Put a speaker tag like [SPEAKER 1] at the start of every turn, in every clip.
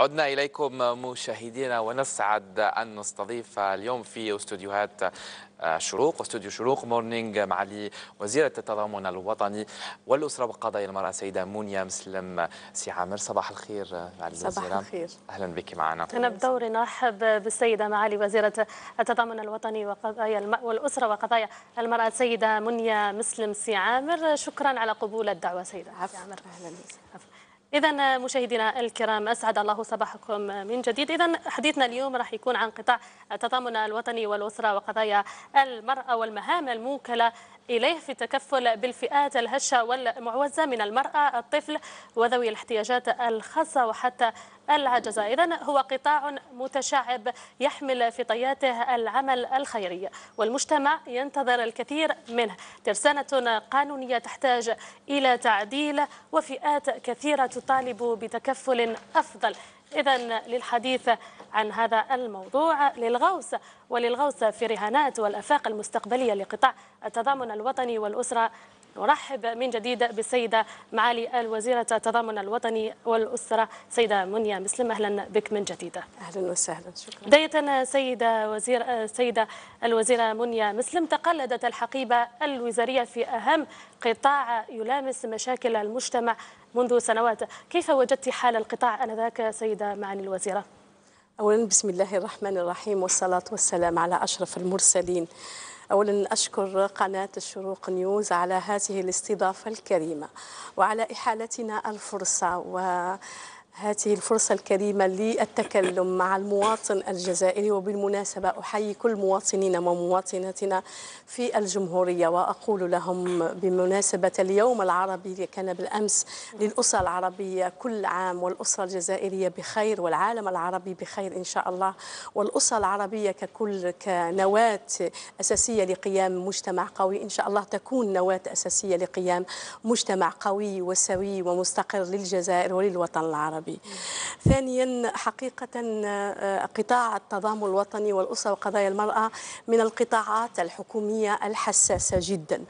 [SPEAKER 1] عدنا إليكم مشاهدينا ونسعد أن نستضيف اليوم في استوديوهات آه، شروق استوديو شروق مورنينج معالي وزيرة التضامن الوطني والأسرة وقضايا المرأة سيدة مونيا مسلم سي عامر صباح الخير آه، معالي الوزيرة صباح الخير أهلا بك معنا أنا بدوري نرحب بالسيدة معالي وزيرة التضامن الوطني وقضايا الم... والأسرة وقضايا المرأة سيدة منيا مسلم سي عامر شكرا على قبول الدعوة سيدة عفو. سي عامر أهلا بك إذا مشاهدينا الكرام أسعد الله صباحكم من جديد إذا حديثنا اليوم راح يكون عن قطاع التضامن الوطني والأسرة وقضايا المرأة والمهام الموكلة إليه في التكفل بالفئات الهشة والمعوزة من المرأة الطفل وذوي الاحتياجات الخاصة وحتى العجزة إذا هو قطاع متشعب يحمل في طياته العمل الخيري والمجتمع ينتظر الكثير منه ترسانة قانونية تحتاج إلى تعديل وفئات كثيرة تطالب بتكفل أفضل إذا للحديث عن هذا الموضوع للغوص وللغوص في رهانات والأفاق المستقبلية لقطاع التضامن الوطني والأسرة نرحب من جديد بالسيدة معالي الوزيرة التضامن الوطني والأسرة سيدة منيا مسلم أهلا بك من جديد أهلا وسهلا شكرا بداية سيدة, وزير سيدة الوزيرة منيا مسلم تقلدت الحقيبة الوزارية في أهم قطاع يلامس مشاكل المجتمع منذ سنوات كيف وجدت حال القطاع أنذاك سيدة معالي الوزيرة؟
[SPEAKER 2] أولا بسم الله الرحمن الرحيم والصلاة والسلام على أشرف المرسلين أولا أشكر قناة الشروق نيوز على هذه الاستضافة الكريمة وعلى إحالتنا الفرصة و هذه الفرصة الكريمة للتكلم مع المواطن الجزائري وبالمناسبة أحيي كل مواطنينا ومواطناتنا في الجمهورية وأقول لهم بمناسبة اليوم العربي كان بالأمس للأسرة العربية كل عام والأسرة الجزائرية بخير والعالم العربي بخير إن شاء الله والأسرة العربية ككل كنواة أساسية لقيام مجتمع قوي إن شاء الله تكون نواة أساسية لقيام مجتمع قوي وسوي ومستقر للجزائر وللوطن العربي الشعبي ثانيا حقيقة آه، قطاع التضامن الوطني والأسرة وقضايا المرأة من القطاعات الحكومية الحساسة جدا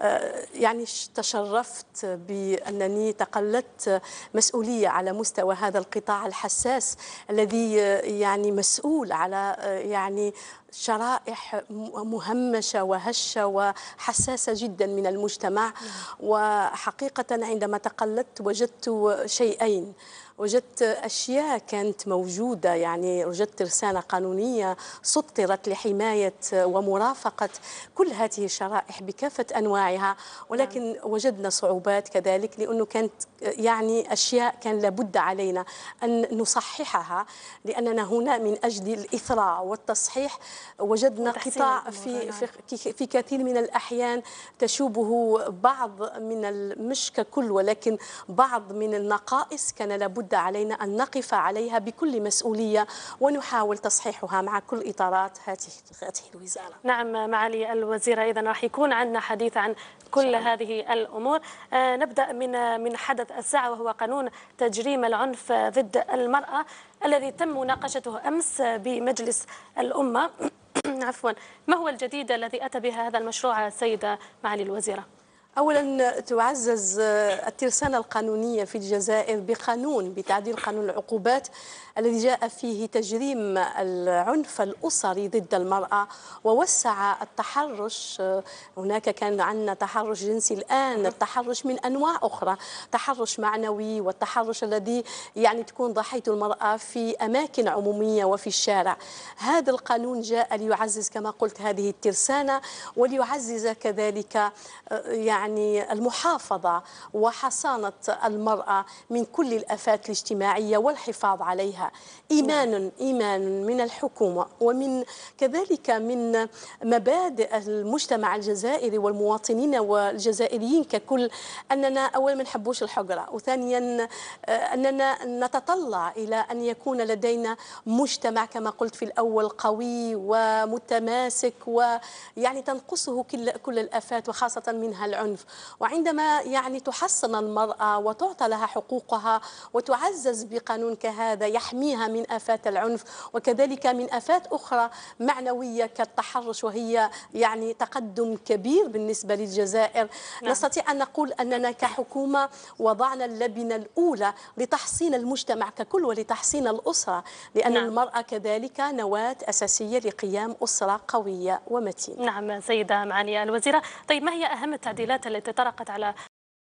[SPEAKER 2] آه، يعني تشرفت بأنني تقلدت مسؤولية على مستوى هذا القطاع الحساس الذي آه، يعني مسؤول على يعني شرائح مهمشه وهشه وحساسه جدا من المجتمع وحقيقه عندما تقلدت وجدت شيئين وجدت أشياء كانت موجودة يعني وجدت رساله قانونية سطرت لحماية ومرافقة كل هذه الشرائح بكافة أنواعها ولكن نعم. وجدنا صعوبات كذلك لأنه كانت يعني أشياء كان لابد علينا أن نصححها لأننا هنا من أجل الإثراء والتصحيح وجدنا قطاع نعم. في, في, كثير من الأحيان تشوبه بعض من مش ككل ولكن بعض من النقائص كان لابد علينا أن نقف عليها بكل مسؤولية ونحاول تصحيحها مع كل إطارات هذه
[SPEAKER 1] الوزارة نعم معالي الوزيرة إذا راح يكون عندنا حديث عن كل هذه الأمور آه نبدأ من من حدث الساعة وهو قانون تجريم العنف ضد المرأة الذي تم مناقشته أمس بمجلس الأمة عفوا ما هو الجديد الذي أتى به هذا المشروع سيدة معالي الوزيرة؟
[SPEAKER 2] اولا تعزز آه، الترسانه القانونيه في الجزائر بقانون بتعديل قانون العقوبات الذي جاء فيه تجريم العنف الاسري ضد المراه ووسع التحرش آه، هناك كان عندنا تحرش جنسي الان التحرش من انواع اخرى تحرش معنوي والتحرش الذي يعني تكون ضحيته المراه في اماكن عموميه وفي الشارع هذا القانون جاء ليعزز كما قلت هذه الترسانه وليعزز كذلك آه، يعني يعني المحافظة وحصانة المرأة من كل الآفات الاجتماعية والحفاظ عليها إيمان نعم. إيمان من الحكومة ومن كذلك من مبادئ المجتمع الجزائري والمواطنين والجزائريين ككل أننا أولا ما نحبوش الحقرة وثانيا آه، أننا نتطلع إلى أن يكون لدينا مجتمع كما قلت في الأول قوي ومتماسك ويعني تنقصه كل الآفات وخاصة منها العنف العنف وعندما يعني تحصن المرأة وتعطى لها حقوقها وتعزز بقانون كهذا يحميها من آفات العنف وكذلك من آفات أخرى معنوية كالتحرش وهي يعني تقدم كبير بالنسبة للجزائر نعم. نستطيع أن نقول أننا كحكومة وضعنا اللبنة الأولى لتحصين المجتمع ككل ولتحصين
[SPEAKER 1] الأسرة لأن نعم. المرأة كذلك نواة أساسية لقيام أسرة قوية ومتينة نعم سيدة معانية الوزيرة طيب ما هي أهم التعديلات الخطوات التي طرقت على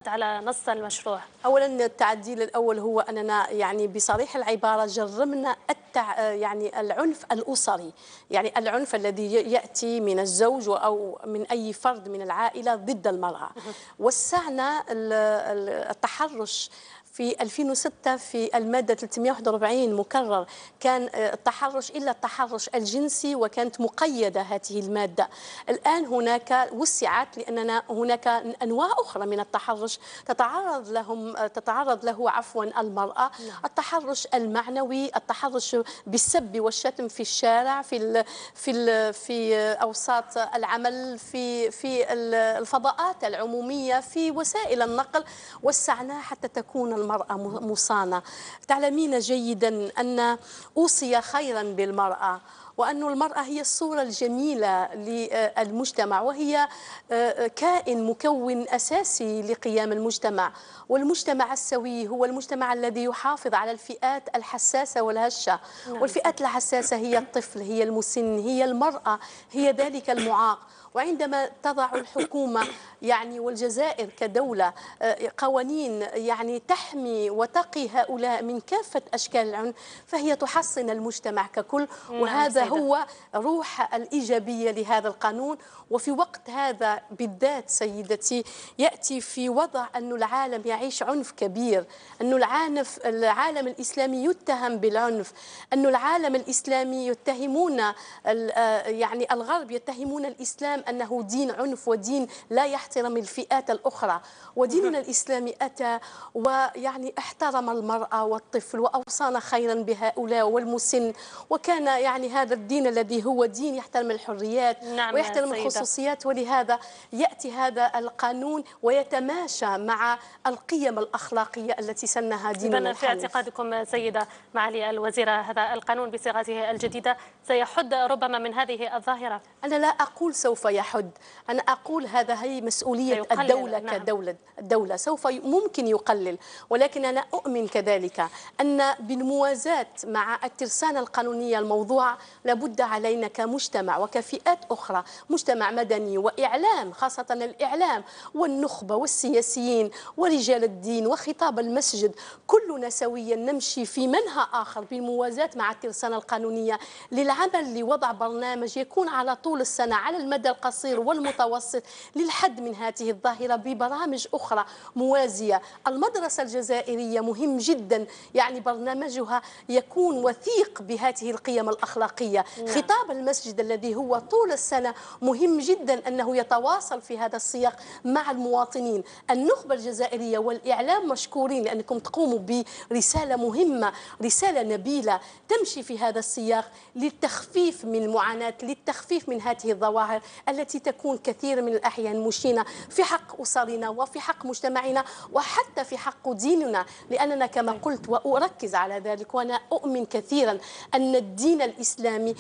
[SPEAKER 1] على نص المشروع؟
[SPEAKER 2] اولا التعديل الاول هو اننا يعني بصريح العباره جرمنا التع... يعني العنف الاسري، يعني العنف الذي ياتي من الزوج او من اي فرد من العائله ضد المراه، وسعنا التحرش في 2006 في المادة 341 مكرر كان آه، التحرش إلا التحرش الجنسي وكانت مقيدة هذه المادة الآن هناك وسعت لأننا هناك أنواع أخرى من التحرش تتعرض لهم آه، تتعرض له عفوا المرأة نعم. التحرش المعنوي التحرش بالسب والشتم في الشارع في في في أوساط العمل في في الفضاءات العمومية في وسائل النقل وسعناها حتى تكون المرأة مصانة تعلمين جيدا أن أوصي خيرا بالمرأة وأن المرأة هي الصورة الجميلة للمجتمع وهي آه، كائن مكون أساسي لقيام المجتمع والمجتمع السوي هو المجتمع الذي يحافظ على الفئات الحساسة والهشة نعم. والفئات الحساسة هي الطفل هي المسن هي المرأة هي ذلك المعاق وعندما تضع الحكومة يعني والجزائر كدولة آه، قوانين يعني تحمي وتقي هؤلاء من كافة أشكال العنف فهي تحصن المجتمع ككل نعم، وهذا هو روح الإيجابية لهذا القانون وفي وقت هذا بالذات سيدتي يأتي في وضع أن العالم يعيش عنف كبير أن العنف العالم الإسلامي يتهم بالعنف أن العالم الإسلامي يتهمون آه، يعني الغرب يتهمون الإسلام الإسلام أنه دين عنف ودين لا يحترم الفئات الأخرى وديننا الإسلامي أتى ويعني احترم المرأة والطفل وأوصانا خيرا بهؤلاء والمسن وكان يعني هذا الدين الذي هو دين يحترم الحريات نعم ويحترم الخصوصيات ولهذا يأتي هذا القانون ويتماشى مع القيم الأخلاقية التي سنها ديننا إذن في
[SPEAKER 1] اعتقادكم سيدة معالي الوزيرة هذا القانون بصيغته الجديدة سيحد ربما من هذه الظاهرة
[SPEAKER 2] أنا لا أقول سوف يحد أنا أقول هذا هي مسؤولية الدولة نعم. كدولة الدولة سوف ممكن يقلل ولكن أنا أؤمن كذلك أن بالموازاة مع الترسانة القانونية الموضوع لابد علينا كمجتمع وكفئات أخرى مجتمع مدني وإعلام خاصة الإعلام والنخبة والسياسيين ورجال الدين وخطاب المسجد كلنا سويا نمشي في منهى آخر بالموازاة مع الترسانة القانونية للعمل لوضع برنامج يكون على طول السنة على المدى القصير والمتوسط للحد من هذه الظاهرة ببرامج أخرى موازية المدرسة الجزائرية مهم جدا يعني برنامجها يكون وثيق بهذه القيم الأخلاقية نعم. خطاب المسجد الذي هو طول السنة مهم جدا أنه يتواصل في هذا السياق مع المواطنين النخبة الجزائرية والإعلام مشكورين لأنكم تقوموا برسالة مهمة رسالة نبيلة تمشي في هذا السياق للتخفيف من المعاناة للتخفيف من هذه الظواهر التي تكون كثير من الأحيان مشينة في حق أسرنا وفي حق مجتمعنا وحتى في حق ديننا لأننا كما قلت وأركز على ذلك وأنا أؤمن كثيرا أن الدين الإسلامي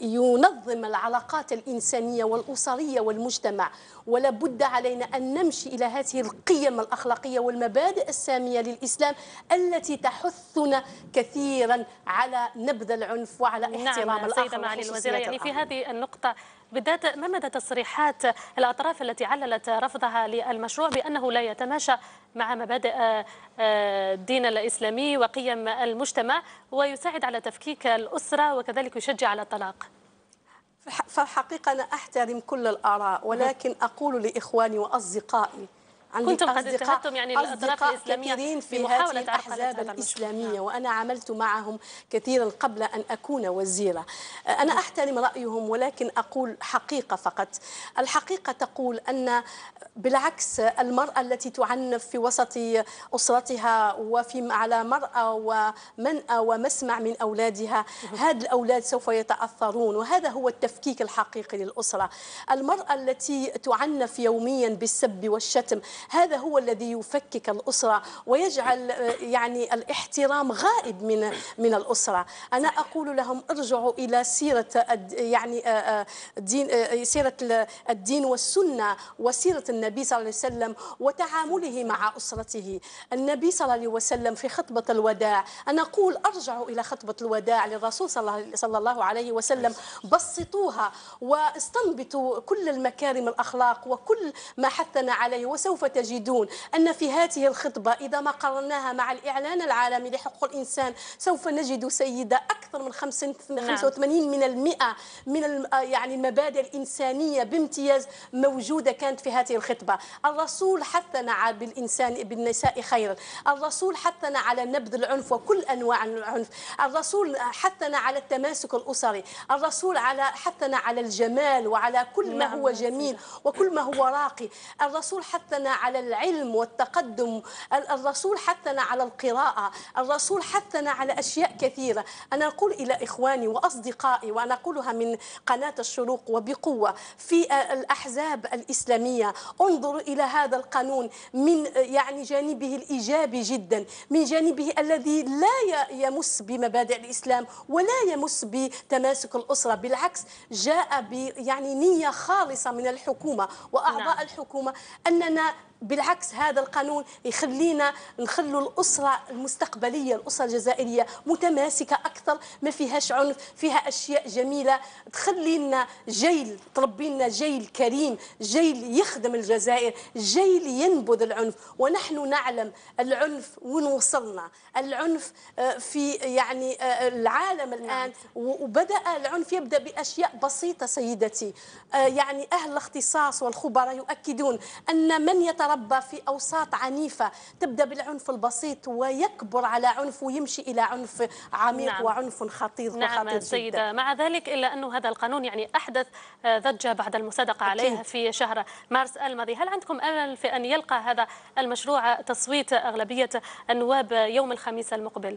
[SPEAKER 2] ينظم العلاقات الإنسانية والأسرية والمجتمع ولا بد علينا أن نمشي إلى هذه القيم الأخلاقية والمبادئ السامية للإسلام التي تحثنا كثيرا على نبذ العنف وعلى نعم احترام نعم الآخر سيدة معالي الوزيرة يعني في
[SPEAKER 1] هذه النقطة بالذات ما مدى تصريحات الأطراف التي عللت رفضها للمشروع بأنه لا يتماشى مع مبادئ آه، آه، الدين الإسلامي وقيم المجتمع ويساعد على تفكيك الأسرة وكذلك يشجع على الطلاق
[SPEAKER 2] فالحقيقة أنا أحترم كل الآراء ولكن أقول لإخواني وأصدقائي
[SPEAKER 1] عندي كنتم قد اتهمتم يعني الاطراف الاسلاميه في بمحاوله الاحزاب
[SPEAKER 2] الاسلاميه نعم. وانا عملت معهم كثيرا قبل ان اكون وزيره انا نعم. احترم رايهم ولكن اقول حقيقه فقط الحقيقه تقول ان بالعكس المراه التي تعنف في وسط اسرتها وفي على مراه ومنأى ومسمع من اولادها هذا الاولاد سوف يتاثرون وهذا هو التفكيك الحقيقي للاسره المراه التي تعنف يوميا بالسب والشتم هذا هو الذي يفكك الأسرة ويجعل آه، يعني الاحترام غائب من من الأسرة أنا أقول لهم ارجعوا إلى سيرة يعني الدين آه، آه، سيرة الدين والسنة وسيرة النبي صلى الله عليه وسلم وتعامله مع أسرته النبي صلى الله عليه وسلم في خطبة الوداع أنا أقول أرجعوا إلى خطبة الوداع للرسول صلى الله عليه وسلم أيوة. بسطوها واستنبطوا كل المكارم الأخلاق وكل ما حثنا عليه وسوف تجدون أن في هذه الخطبة إذا ما قررناها مع الإعلان العالمي لحقوق الإنسان سوف نجد سيدة أكثر من 85 نعم. من المئة من آه، يعني المبادئ الإنسانية بامتياز موجودة كانت في هذه الخطبة الرسول حثنا بالإنسان بالنساء خيرا الرسول حثنا على نبذ العنف وكل أنواع العنف الرسول حثنا على التماسك الأسري الرسول على حثنا على الجمال وعلى كل ما نعم. هو جميل وكل ما هو راقي الرسول حثنا على العلم والتقدم الرسول حثنا على القراءة الرسول حثنا على أشياء كثيرة أنا أقول إلى إخواني وأصدقائي وأنا أقولها من قناة الشروق وبقوة في الأحزاب الإسلامية انظر إلى هذا القانون من يعني جانبه الإيجابي جدا من جانبه الذي لا يمس بمبادئ الإسلام ولا يمس بتماسك الأسرة بالعكس جاء يعني نية خالصة من الحكومة وأعضاء نعم. الحكومة أننا بالعكس هذا القانون يخلينا نخلوا الاسره المستقبليه الاسره الجزائريه متماسكه اكثر ما فيهاش عنف فيها اشياء جميله تخلي لنا جيل تربي لنا جيل كريم جيل يخدم الجزائر جيل ينبذ العنف ونحن نعلم العنف وين وصلنا العنف آه، في يعني آه، العالم الان نعم. وبدا العنف يبدا باشياء بسيطه سيدتي آه، يعني اهل الاختصاص والخبراء يؤكدون ان من يتر يتربى في أوساط عنيفة تبدأ بالعنف البسيط ويكبر على عنف ويمشي إلى عنف عميق نعم. وعنف خطير نعم وخطير سيدة جدا.
[SPEAKER 1] مع ذلك إلا أنه هذا القانون يعني أحدث ضجة آه، بعد المصادقة عليه في شهر مارس الماضي هل عندكم أمل في أن يلقى هذا المشروع تصويت أغلبية النواب يوم الخميس المقبل؟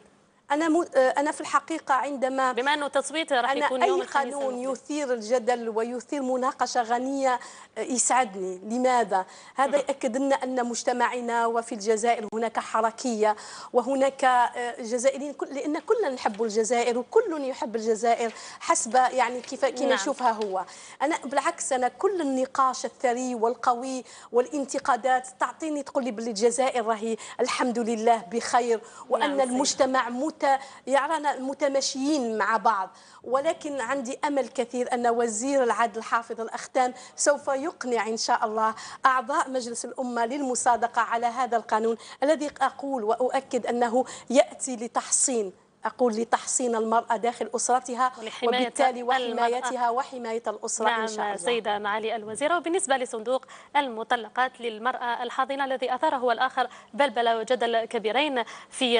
[SPEAKER 1] انا م... انا في الحقيقه عندما بما انه تصويت راح يكون يوم قانون
[SPEAKER 2] يثير الجدل ويثير مناقشه غنيه آه، يسعدني لماذا هذا ياكد لنا ان مجتمعنا وفي الجزائر هناك حركيه وهناك آه، جزائريين لان كلنا نحب الجزائر وكل يحب الجزائر حسب يعني كيف كما نعم. يشوفها هو انا بالعكس انا كل النقاش الثري والقوي والانتقادات تعطيني تقول لي بالجزائر راهي الحمد لله بخير نعم، وان نعم المجتمع مت يرانا متماشيين مع بعض ولكن عندي امل كثير ان وزير العدل حافظ الاختام سوف يقنع ان شاء الله اعضاء مجلس الامه للمصادقه على هذا القانون الذي اقول واؤكد انه ياتي لتحصين أقول لتحصين المرأة داخل أسرتها وبالتالي وحمايتها وحماية
[SPEAKER 1] الأسرة نعم إن شاء الله سيدة معالي الوزيرة وبالنسبة لصندوق المطلقات للمرأة الحاضنة الذي أثاره الآخر بلبلة وجدل كبيرين في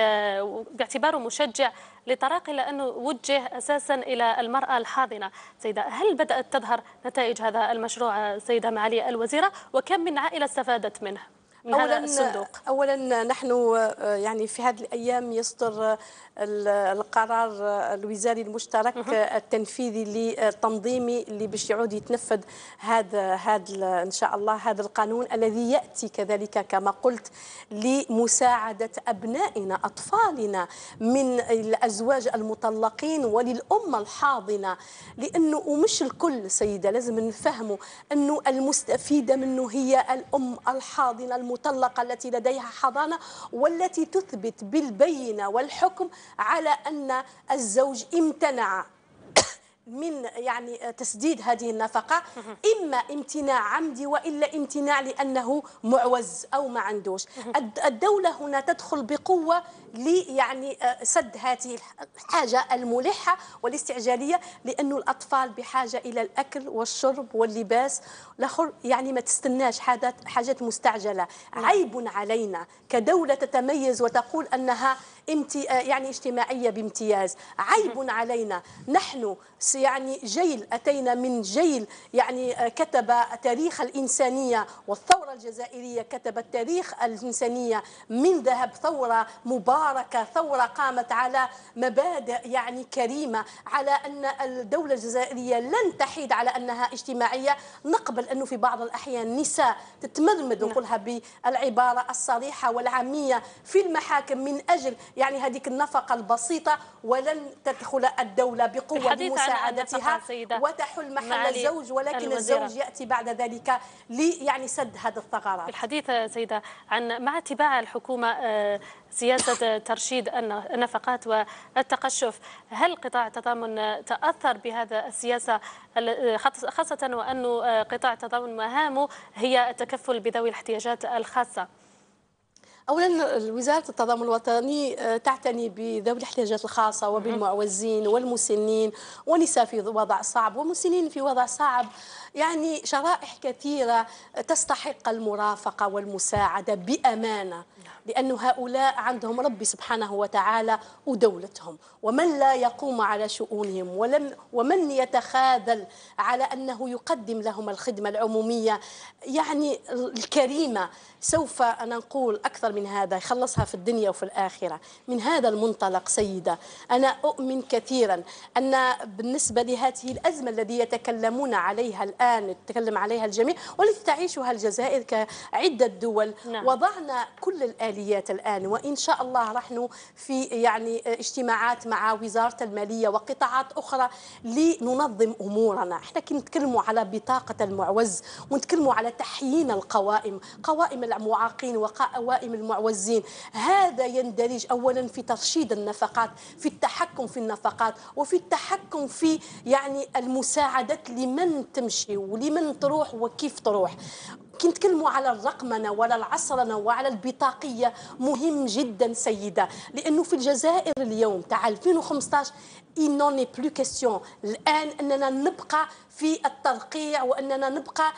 [SPEAKER 1] باعتباره مشجع لتراقي لأنه وجه أساسا إلى المرأة الحاضنة سيدة هل بدأت تظهر نتائج هذا المشروع سيدة معالي الوزيرة وكم من عائلة استفادت منه؟ من أولا هذا الصندوق؟
[SPEAKER 2] أولا نحن آه، يعني في هذه الأيام يصدر القرار الوزاري المشترك التنفيذي للتنظيمي اللي باش يعود يتنفذ هذا هذا ان شاء الله هذا القانون الذي ياتي كذلك كما قلت لمساعده ابنائنا اطفالنا من الازواج المطلقين وللامه الحاضنه لانه ومش الكل سيده لازم نفهموا انه المستفيده منه هي الام الحاضنه المطلقه التي لديها حضانه والتي تثبت بالبينه والحكم على أن الزوج امتنع من يعني تسديد هذه النفقه اما امتناع عمدي والا امتناع لانه معوز او ما عندوش الدوله هنا تدخل بقوه ليعني آه، سد هذه الحاجه الملحه والاستعجاليه لانه الاطفال بحاجه الى الاكل والشرب واللباس الاخر يعني ما تستناش حاجات حاجات مستعجله نعم. عيب علينا كدوله تتميز وتقول انها آه، يعني اجتماعيه بامتياز عيب علينا نحن يعني جيل اتينا من جيل يعني آه، كتب تاريخ الانسانيه والثوره الثورة الجزائرية كتبت تاريخ الإنسانية من ذهب ثورة مباركة ثورة قامت على مبادئ يعني كريمة على أن الدولة الجزائرية لن تحيد على أنها اجتماعية نقبل أنه في بعض الأحيان نساء تتمرمد نقولها نعم. بالعبارة الصريحة والعامية في المحاكم من أجل يعني هذيك النفقة البسيطة ولن تدخل الدولة بقوة لمساعدتها وتحل محل الزوج ولكن الزوج
[SPEAKER 1] يأتي بعد ذلك لي يعني سد هذا الثغرات الحديث سيدة عن مع اتباع الحكومة آه، سياسة آه، ترشيد النفقات والتقشف هل قطاع التضامن تأثر بهذا السياسة آه، خاصة وأن قطاع التضامن مهامه هي التكفل بذوي الاحتياجات الخاصة
[SPEAKER 2] اولا وزاره التضامن الوطني آه، تعتني بذوي الاحتياجات الخاصه وبالمعوزين والمسنين ونساء في وضع صعب ومسنين في وضع صعب يعني شرائح كثيره تستحق المرافقه والمساعده بامانه لأن هؤلاء عندهم ربي سبحانه وتعالى ودولتهم ومن لا يقوم على شؤونهم ولم ومن يتخاذل على أنه يقدم لهم الخدمة العمومية يعني الكريمة سوف أنا نقول أكثر من هذا يخلصها في الدنيا وفي الآخرة من هذا المنطلق سيدة أنا أؤمن كثيرا أن بالنسبة لهذه الأزمة الذي يتكلمون عليها الآن يتكلم عليها الجميع والتي تعيشها الجزائر كعدة دول نعم. وضعنا كل الآليات الآن وإن شاء الله نحن في يعني اجتماعات مع وزارة المالية وقطاعات أخرى لننظم أمورنا احنا كي نتكلموا على بطاقة المعوز ونتكلموا على تحيين القوائم قوائم المعاقين وقوائم المعوزين هذا يندرج أولا في ترشيد النفقات في التحكم في النفقات وفي التحكم في يعني المساعدات لمن تمشي ولمن تروح وكيف تروح كي نتكلموا على الرقمنه ولا العصرنه وعلى البطاقيه مهم جدا سيده لانه في الجزائر اليوم تاع 2015 il n'en est plus question الآن أننا نبقى في الترقيع وأننا نبقى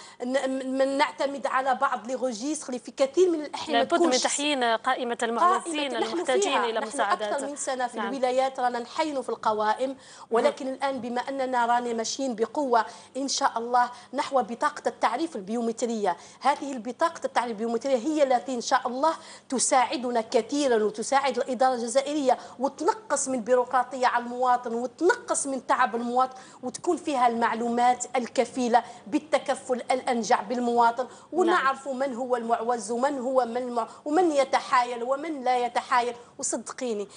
[SPEAKER 2] نعتمد على بعض لي روجيستر اللي في
[SPEAKER 1] كثير من الأحيان لابد من تحيين قائمة المغوثين المحتاجين إلى مساعدات أكثر من سنة
[SPEAKER 2] في نعم. الولايات رانا نحين في القوائم ولكن نعم. الآن بما أننا رانا ماشيين بقوة إن شاء الله نحو بطاقة التعريف البيومترية هذه البطاقة التعريف البيومترية هي التي إن شاء الله تساعدنا كثيرا وتساعد الإدارة الجزائرية وتنقص من بيروقراطية على المواطن المواطن وتنقص من تعب المواطن وتكون فيها المعلومات الكفيله بالتكفل الانجع بالمواطن نعم. ونعرف من هو المعوز ومن هو من ومن يتحايل ومن لا يتحايل وصدقيني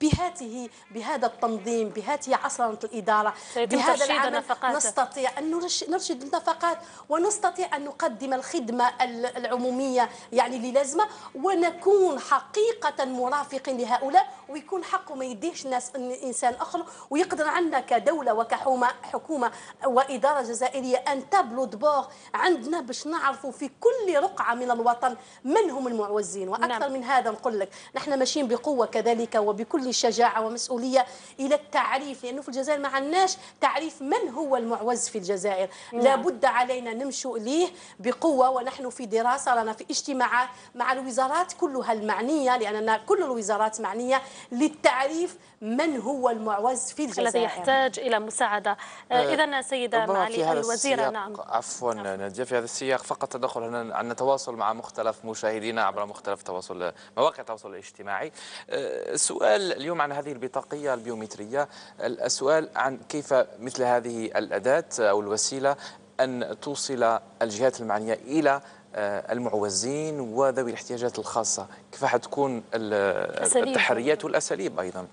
[SPEAKER 2] بهاته بهذا التنظيم بهاته عصرنة الإدارة بهذا العمل نفقات. نستطيع أن نرشد النفقات ونستطيع أن نقدم الخدمة العمومية يعني اللي لازمة ونكون حقيقة مرافقين لهؤلاء ويكون حقه ما يديش ناس إنسان آخر ويقدر عندنا كدولة وكحكومة وإدارة جزائرية أن تبلو دبوغ عندنا باش نعرفوا في كل رقعة من الوطن من هم المعوزين نعم. وأكثر نعم. من هذا نقول لك نحن ماشيين بقوة كذلك وبكل بكل شجاعة ومسؤولية إلى التعريف لأنه في الجزائر ما عندناش تعريف من هو المعوز في الجزائر نعم. لابد علينا نمشوا إليه بقوة ونحن في دراسة لنا في اجتماعات مع الوزارات كلها المعنية لأننا كل الوزارات معنية للتعريف من هو المعوز في
[SPEAKER 1] الجزائر الذي يحتاج إلى مساعدة آه, آه، إذا سيدة معالي الوزيرة نعم عفوا نعم. نادية في هذا السياق فقط تدخل هنا عن نتواصل مع مختلف مشاهدينا عبر مختلف تواصل مواقع التواصل الاجتماعي السؤال آه، اليوم عن هذه البطاقية البيومترية السؤال عن كيف مثل هذه الأداة أو الوسيلة أن توصل الجهات المعنية إلى آه، المعوزين وذوي الاحتياجات الخاصة كيف حتكون التحريات والأساليب أيضا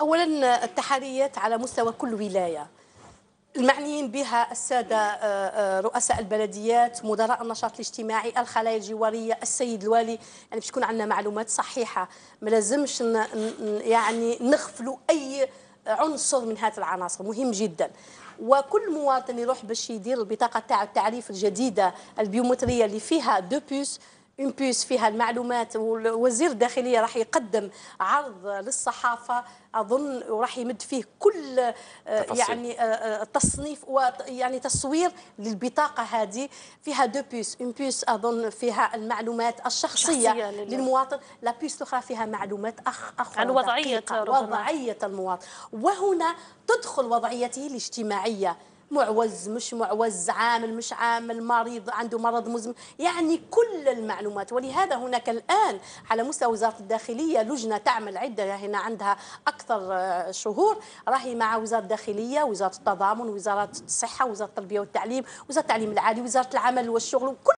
[SPEAKER 2] أولا التحريات على مستوى كل ولاية المعنيين بها السادة آه، آه، رؤساء البلديات مدراء النشاط الاجتماعي الخلايا الجوارية السيد الوالي يعني باش تكون عندنا معلومات صحيحة ما لازمش يعني نغفلوا أي عنصر من هذه العناصر مهم جدا وكل مواطن يروح باش يدير البطاقة تاع التعريف الجديدة البيومترية اللي فيها دو بيس بيس فيها المعلومات ووزير الداخليه راح يقدم عرض للصحافه اظن وراح يمد فيه كل تفصيل. يعني التصنيف ويعني تصوير للبطاقه هذه فيها دو بيس اون بيس اظن فيها المعلومات الشخصيه للمواطن لا بيس الاخرى فيها معلومات اخ اخرى عن وضعيه وضعيه المواطن وهنا تدخل وضعيته الاجتماعيه معوز مش معوز عامل مش عامل مريض عنده مرض مزمن يعني كل المعلومات ولهذا هناك الآن على مستوى وزارة الداخلية لجنة تعمل عدة هنا عندها أكثر آه، شهور راهي مع وزارة الداخلية وزارة التضامن وزارة الصحة وزارة التربية والتعليم وزارة التعليم العالي وزارة العمل والشغل وكل